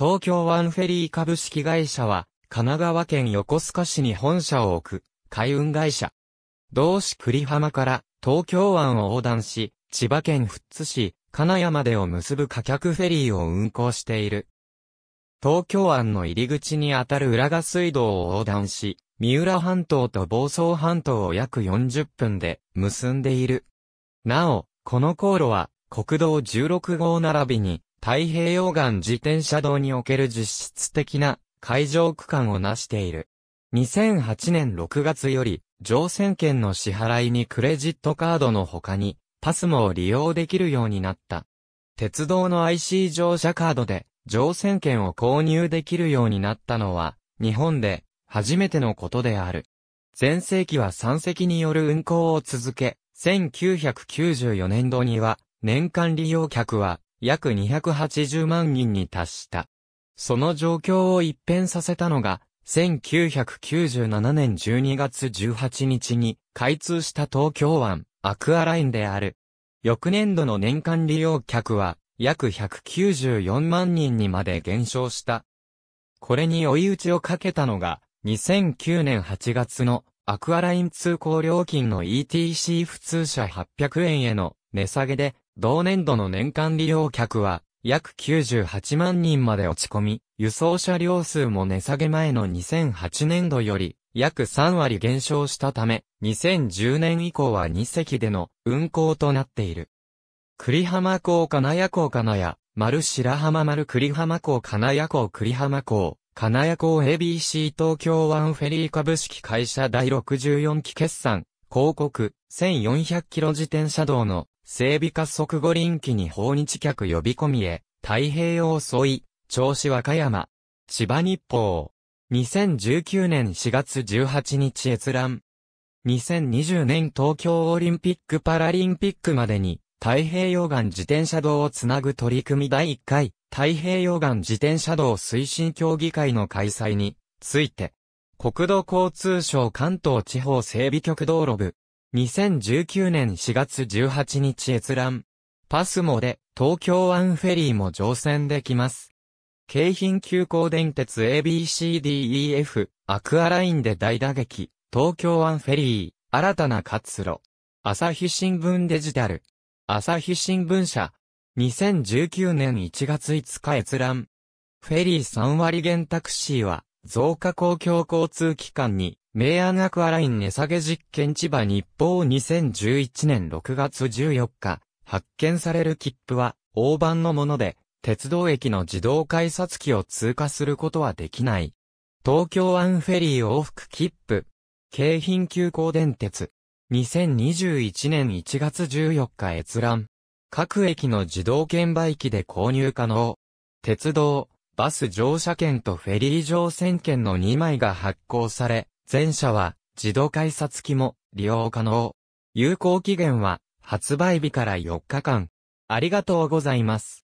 東京湾フェリー株式会社は、神奈川県横須賀市に本社を置く、海運会社。同市栗浜から東京湾を横断し、千葉県富津市、金谷までを結ぶ貨客フェリーを運行している。東京湾の入り口にあたる浦賀水道を横断し、三浦半島と房総半島を約40分で結んでいる。なお、この航路は国道16号並びに太平洋岸自転車道における実質的な海上区間を成している。2008年6月より、乗船券の支払いにクレジットカードの他に、パスモを利用できるようになった。鉄道の IC 乗車カードで、乗船券を購入できるようになったのは、日本で、初めてのことである。前世紀は山積による運行を続け、1994年度には、年間利用客は約280万人に達した。その状況を一変させたのが、1997年12月18日に開通した東京湾アクアラインである。翌年度の年間利用客は約194万人にまで減少した。これに追い打ちをかけたのが、2009年8月のアクアライン通行料金の ETC 普通車800円への値下げで同年度の年間利用客は約98万人まで落ち込み、輸送車両数も値下げ前の2008年度より約3割減少したため、2010年以降は2隻での運行となっている。栗浜港金谷港金谷、丸白浜丸栗浜港金谷港栗浜港、金谷港 ABC 東京湾フェリー株式会社第64期決算、広告、1400キロ自転車道の整備加速五輪機に訪日客呼び込みへ、太平洋沿い、銚子和歌山、千葉日報。2019年4月18日閲覧。2020年東京オリンピック・パラリンピックまでに、太平洋岸自転車道をつなぐ取り組み第1回、太平洋岸自転車道推進協議会の開催に、ついて、国土交通省関東地方整備局道路部、2019年4月18日閲覧。パスモで東京湾フェリーも乗船できます。京浜急行電鉄 ABCDEF アクアラインで大打撃。東京湾フェリー新たな活路。朝日新聞デジタル。朝日新聞社。2019年1月5日閲覧。フェリー3割減タクシーは増加公共交通機関に明暗アクアライン値下げ実験千葉日報2011年6月14日、発見される切符は、大判のもので、鉄道駅の自動改札機を通過することはできない。東京湾フェリー往復切符。京浜急行電鉄。2021年1月14日閲覧。各駅の自動券売機で購入可能。鉄道、バス乗車券とフェリー乗船券の2枚が発行され、前者は自動改札機も利用可能。有効期限は発売日から4日間。ありがとうございます。